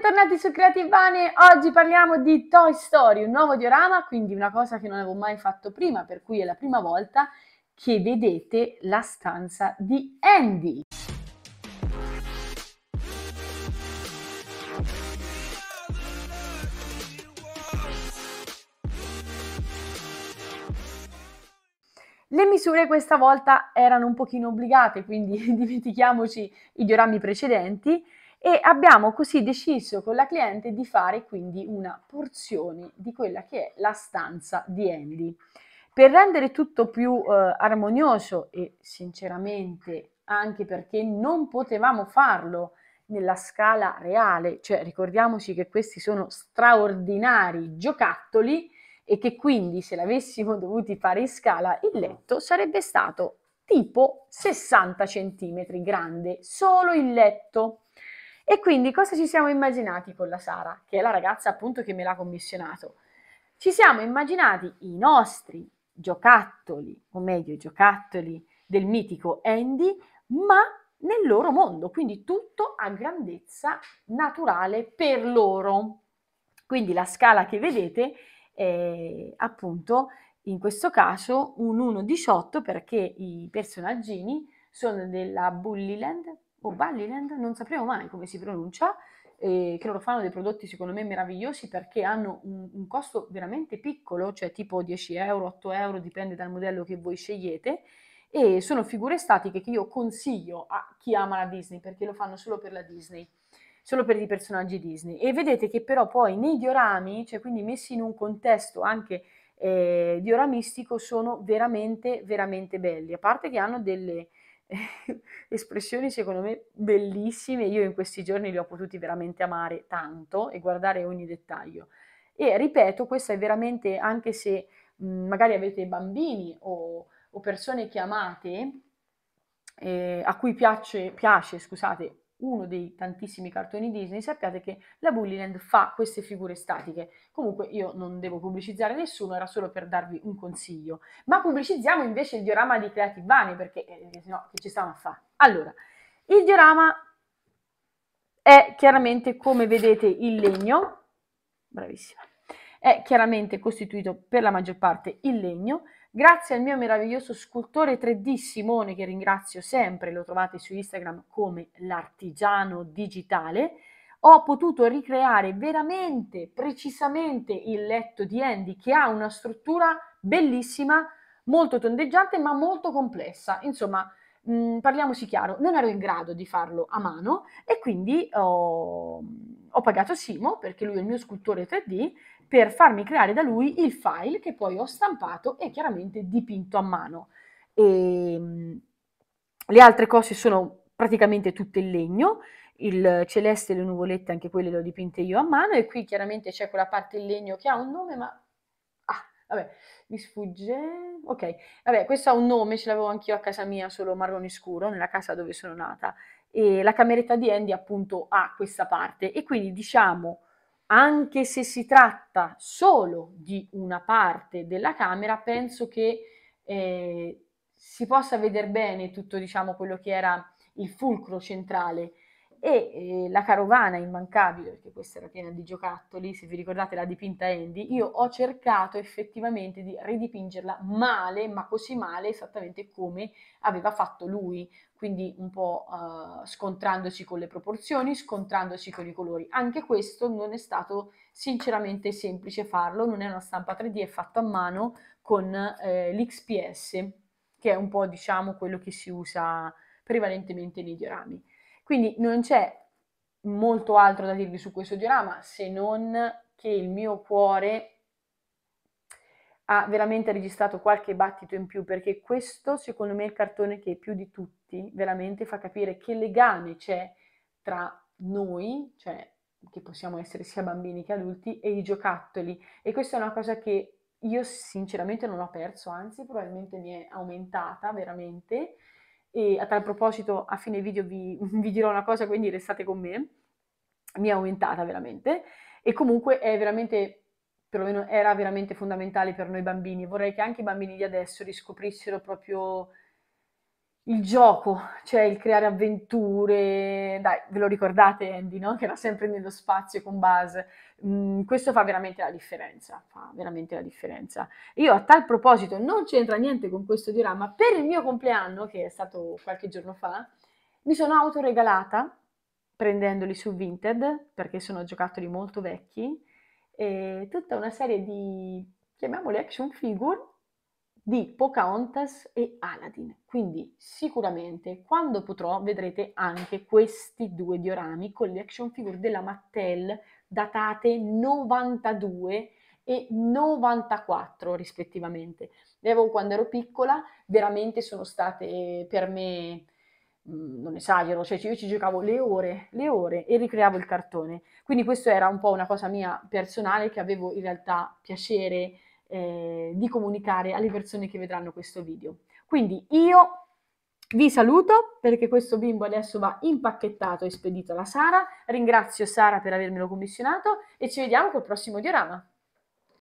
bentornati su Creative Bane. Oggi parliamo di Toy Story, un nuovo diorama, quindi una cosa che non avevo mai fatto prima, per cui è la prima volta che vedete la stanza di Andy. Le misure questa volta erano un pochino obbligate, quindi dimentichiamoci i diorami precedenti e abbiamo così deciso con la cliente di fare quindi una porzione di quella che è la stanza di Andy. Per rendere tutto più eh, armonioso e sinceramente anche perché non potevamo farlo nella scala reale, cioè ricordiamoci che questi sono straordinari giocattoli e che quindi se l'avessimo dovuti fare in scala il letto sarebbe stato tipo 60 cm grande, solo il letto. E quindi cosa ci siamo immaginati con la Sara, che è la ragazza appunto che me l'ha commissionato? Ci siamo immaginati i nostri giocattoli, o meglio i giocattoli del mitico Andy, ma nel loro mondo, quindi tutto a grandezza naturale per loro. Quindi la scala che vedete è appunto in questo caso un 1-18 perché i personaggini sono della Bullyland, o oh, Balliland, non sapremo mai come si pronuncia, eh, che loro fanno dei prodotti secondo me meravigliosi perché hanno un, un, costo veramente piccolo, cioè tipo 10 euro, 8 euro, dipende dal modello che voi scegliete, e sono figure statiche che io consiglio a chi ama la Disney perché lo fanno solo per la Disney solo per i personaggi Disney e vedete che però poi nei diorami, cioè quindi messi in un contesto anche eh, dioramistico sono veramente veramente belli, a parte che hanno delle, espressioni secondo me bellissime, io in questi giorni li ho potuti veramente amare tanto e guardare ogni dettaglio. E ripeto, questa è veramente, anche se mh, mhmm, magari avete bambini o, o persone che amate, eh, a cui piace, piace scusate, uno dei tantissimi cartoni Disney, sappiate che la Bullyland fa queste figure statiche. Comunque io non devo pubblicizzare nessuno, era solo per darvi un consiglio. Ma pubblicizziamo invece il diorama di Creative Bunny, perché eh, sennò che ci stiamo a fare? Allora, il diorama è chiaramente, come vedete, il legno, bravissima, è chiaramente costituito per la maggior parte il legno, Grazie al mio meraviglioso scultore 3D Simone, che ringrazio sempre, lo trovate su Instagram come l'artigiano digitale, ho potuto ricreare veramente, precisamente il letto di Andy, che ha una struttura bellissima, molto tondeggiante ma molto complessa. Insomma, mh, mm, parliamoci chiaro, non ero in grado di farlo a mano e quindi ho, ho pagato Simo, perché lui è il mio scultore 3D, per farmi creare da lui il file che poi ho stampato e chiaramente dipinto a mano. E, ehm, le altre cose sono praticamente tutte in legno, il celeste e le nuvolette anche quelle le ho dipinte io a mano e qui chiaramente c'è quella parte in legno che ha un nome ma Vabbè, mi sfugge. Ok, vabbè, questo ha un nome, ce l'avevo anch'io a casa mia, solo marrone scuro, nella casa dove sono nata. E la cameretta di Andy appunto ha questa parte. E quindi diciamo, anche se si tratta solo di una parte della camera, penso che eh, si possa vedere bene tutto, diciamo, quello che era il fulcro centrale e eh, la carovana immancabile, perché questa era piena di giocattoli, se vi ricordate la dipinta Andy, io ho cercato effettivamente di ridipingerla male, ma così male esattamente come aveva fatto lui, quindi un po' eh, scontrandosi con le proporzioni, scontrandosi con i colori. Anche questo non è stato sinceramente semplice farlo, non è una stampa 3D, è fatta a mano con eh, l'XPS, che è un po' diciamo quello che si usa prevalentemente nei diorami. Quindi non c'è molto altro da dirvi su questo diorama se non che il mio cuore ha veramente registrato qualche battito in più perché questo secondo me è il cartone che più di tutti veramente fa capire che legame c'è tra noi, cioè che possiamo essere sia bambini che adulti, e i giocattoli. E questa è una cosa che io sinceramente non ho perso, anzi probabilmente mi è aumentata veramente e a tal proposito, a fine video vi, vi dirò una cosa, quindi restate con me. Mi è aumentata veramente. E comunque è veramente perlomeno era veramente fondamentale per noi bambini. Vorrei che anche i bambini di adesso riscoprissero proprio il gioco, cioè il creare avventure, dai, ve lo ricordate Andy, no? Che era sempre nello spazio con base. Mm, questo fa veramente la differenza, fa veramente la differenza. Io a tal proposito, non c'entra niente con questo diorama, per il mio compleanno, che è stato qualche giorno fa, mi sono autoregalata, prendendoli su Vinted, perché sono giocattoli molto vecchi, tutta una serie di, chiamiamoli action figure, di Pocahontas e Aladdin. Quindi sicuramente quando potrò vedrete anche questi due diorami con le action figure della Mattel datate 92 e 94 rispettivamente. Le avevo quando ero piccola, veramente sono state eh, per me mm, non esagero, cioè io ci giocavo le ore, le ore e ricreavo il cartone. Quindi questa era un po' una cosa mia personale che avevo in realtà piacere eh, di comunicare alle persone che vedranno questo video. Quindi io vi saluto perché questo bimbo adesso va impacchettato e spedito alla Sara. Ringrazio Sara per avermelo commissionato e ci vediamo col prossimo diorama.